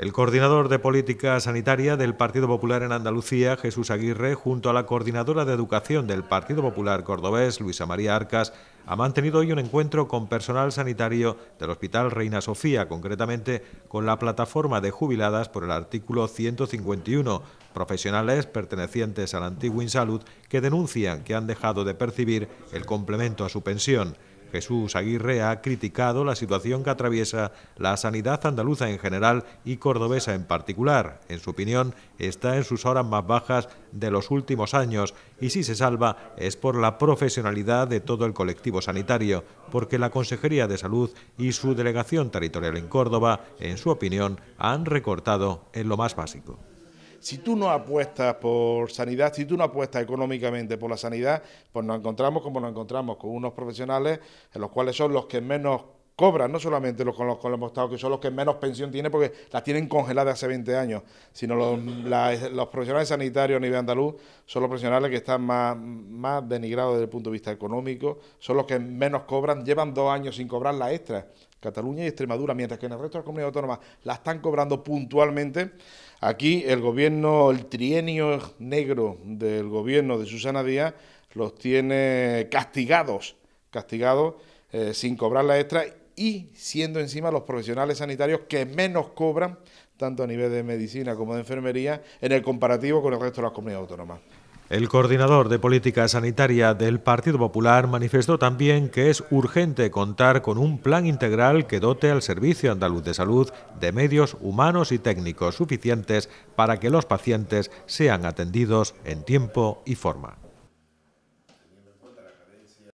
El coordinador de política sanitaria del Partido Popular en Andalucía, Jesús Aguirre, junto a la coordinadora de educación del Partido Popular cordobés, Luisa María Arcas, ha mantenido hoy un encuentro con personal sanitario del Hospital Reina Sofía, concretamente con la plataforma de jubiladas por el artículo 151, profesionales pertenecientes al antiguo Insalud que denuncian que han dejado de percibir el complemento a su pensión. Jesús Aguirre ha criticado la situación que atraviesa la sanidad andaluza en general y cordobesa en particular. En su opinión, está en sus horas más bajas de los últimos años y si se salva es por la profesionalidad de todo el colectivo sanitario, porque la Consejería de Salud y su delegación territorial en Córdoba, en su opinión, han recortado en lo más básico. Si tú no apuestas por sanidad, si tú no apuestas económicamente por la sanidad, pues nos encontramos como nos encontramos con unos profesionales en los cuales son los que menos cobran, no solamente los con los, con los estado que son los que menos pensión tienen porque las tienen congeladas hace 20 años, sino los, profesionales sanitarios a nivel andaluz son los profesionales que están más, más denigrados desde el punto de vista económico, son los que menos cobran, llevan dos años sin cobrar la extra... Cataluña y Extremadura, mientras que en el resto de las comunidades autónomas la están cobrando puntualmente. Aquí el gobierno, el trienio negro del gobierno de Susana Díaz los tiene castigados, castigados eh, sin cobrar la extra y siendo encima los profesionales sanitarios que menos cobran, tanto a nivel de medicina como de enfermería, en el comparativo con el resto de las comunidades autónomas. El coordinador de política sanitaria del Partido Popular manifestó también que es urgente contar con un plan integral que dote al Servicio Andaluz de Salud de medios humanos y técnicos suficientes para que los pacientes sean atendidos en tiempo y forma.